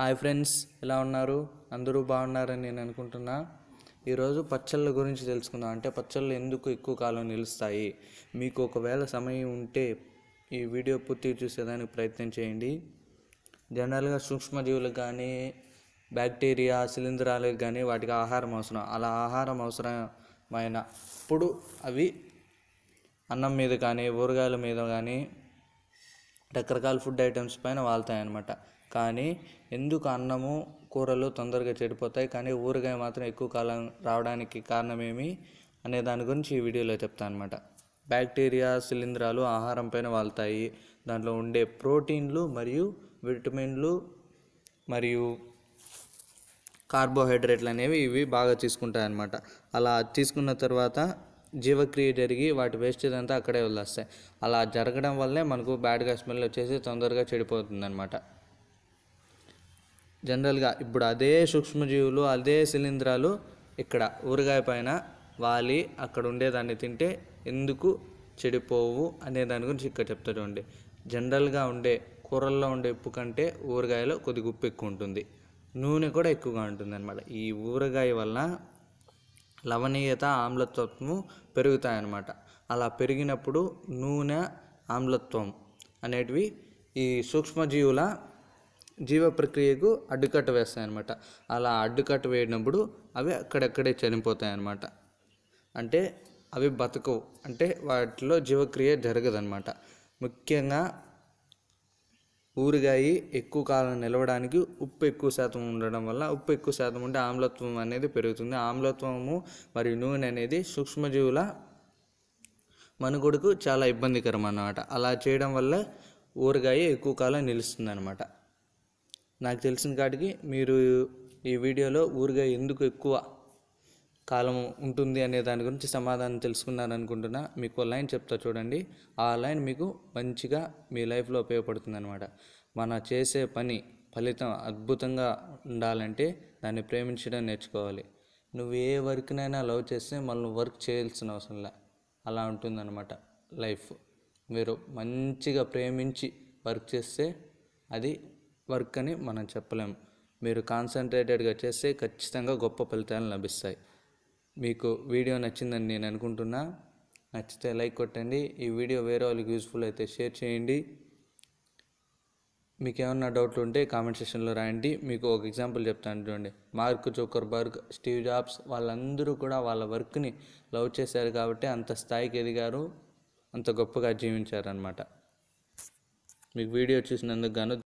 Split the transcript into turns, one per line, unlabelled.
hi friends ఎలా ఉన్నారు అందరూ బాగున్నారని నేను అనుకుంటున్నా ఈరోజు పచ్చళ్ళ గురించి తెలుసుకుందాం అంటే పచ్చళ్ళు ఎందుకు ఎక్కువ కాలం నిలుస్తాయి మీకు ఒకవేళ సమయం ఉంటే ఈ వీడియో పూర్తి చూసేదానికి ప్రయత్నం చేయండి జనరల్గా సూక్ష్మజీవులకు కానీ బ్యాక్టీరియా శిలీంధ్రాలకు కానీ వాటికి ఆహారం అవసరం అలా ఆహారం అవసరమైన అప్పుడు అవి అన్నం మీద కానీ ఊరగాయల మీద కానీ రకరకాల ఫుడ్ ఐటమ్స్ పైన వాళ్తాయి అనమాట కానీ ఎందుకు అన్నము కూరలు తొందరగా చెడిపోతాయి కానీ ఊరగాయ మాత్రం ఎక్కువ కాలం రావడానికి కారణం ఏమి అనే దాని గురించి ఈ వీడియోలో చెప్తాను అనమాట బ్యాక్టీరియా శిలీంధ్రాలు ఆహారం పైన వాళ్తాయి దాంట్లో ఉండే ప్రోటీన్లు మరియు విటమిన్లు మరియు కార్బోహైడ్రేట్లు అనేవి ఇవి బాగా తీసుకుంటాయి అన్నమాట అలా తీసుకున్న తర్వాత జీవక్రియ జరిగి వాటి వేస్టేజ్ అంతా అక్కడే వదిలేస్తాయి అలా జరగడం వల్లే మనకు బ్యాడ్గా స్మెల్ వచ్చేసి తొందరగా అనమాట జనరల్గా ఇప్పుడు అదే సూక్ష్మజీవులు అదే శిలీంధ్రాలు ఇక్కడ ఊరగాయ పైన వాలి అక్కడ ఉండేదాన్ని తింటే ఎందుకు చెడిపోవు అనే దాని గురించి ఇక్కడ చెప్తా జనరల్గా ఉండే కూరల్లో ఉండే ఉప్పు కంటే ఊరగాయలో కొద్దిగా ఉప్పు ఎక్కువ ఉంటుంది నూనె కూడా ఎక్కువగా ఉంటుంది అనమాట ఈ ఊరగాయ వల్ల లవణీయత ఆమ్లత్వము పెరుగుతాయన్నమాట అలా పెరిగినప్పుడు నూనె ఆమ్లత్వం అనేటివి ఈ సూక్ష్మజీవుల జీవ ప్రక్రియకు అడ్డుకట్ట వేస్తాయన్నమాట అలా అడ్డుకట్ట వేయనప్పుడు అవి అక్కడక్కడే చనిపోతాయన్నమాట అంటే అవి బతకవు అంటే వాటిలో జీవక్రియ జరగదన్నమాట ముఖ్యంగా ఊరగాయ ఎక్కువ కాలం నిలవడానికి ఉప్పు ఎక్కువ శాతం ఉండడం వల్ల ఉప్పు ఎక్కువ శాతం ఉంటే ఆమ్లత్వం అనేది పెరుగుతుంది ఆమ్లత్వము మరియు నూనె అనేది సూక్ష్మజీవుల మనుగడకు చాలా ఇబ్బందికరం అన్నమాట అలా చేయడం వల్ల ఊరగాయ ఎక్కువ కాలం నిలుస్తుంది అనమాట నాకు తెలిసిన కాటికి మీరు ఈ వీడియోలో ఊరగాయ ఎందుకు ఎక్కువ కాలం ఉంటుంది అనే దాని గురించి సమాధానం అనుకుంటున్నా మీకు లైన్ చెప్తా చూడండి ఆ లైన్ మీకు మంచిగా మీ లైఫ్లో ఉపయోగపడుతుంది అనమాట మన చేసే పని ఫలితం అద్భుతంగా ఉండాలంటే దాన్ని ప్రేమించడం నేర్చుకోవాలి నువ్వు ఏ వర్క్నైనా లవ్ చేస్తే మళ్ళీ వర్క్ చేయాల్సిన అవసరంలా అలా ఉంటుందన్నమాట లైఫ్ మీరు మంచిగా ప్రేమించి వర్క్ చేస్తే అది వర్క్ అని మనం చెప్పలేము మీరు కాన్సన్ట్రేటెడ్గా చేస్తే ఖచ్చితంగా గొప్ప ఫలితాలు లభిస్తాయి మీకు వీడియో నచ్చిందని నేను అనుకుంటున్నా నచ్చితే లైక్ కొట్టండి ఈ వీడియో వేరే వాళ్ళకి యూస్ఫుల్ అయితే షేర్ చేయండి మీకు ఏమన్నా డౌట్లు ఉంటే కామెంట్ సెక్షన్లో రాయండి మీకు ఒక ఎగ్జాంపుల్ చెప్తాను చూడండి మార్క్ బర్గ్ స్టీవ్ జాబ్స్ వాళ్ళందరూ కూడా వాళ్ళ వర్క్ని లవ్ చేశారు కాబట్టి అంత స్థాయికి ఎదిగారు అంత గొప్పగా జీవించారనమాట మీకు వీడియో చూసినందుకు గాను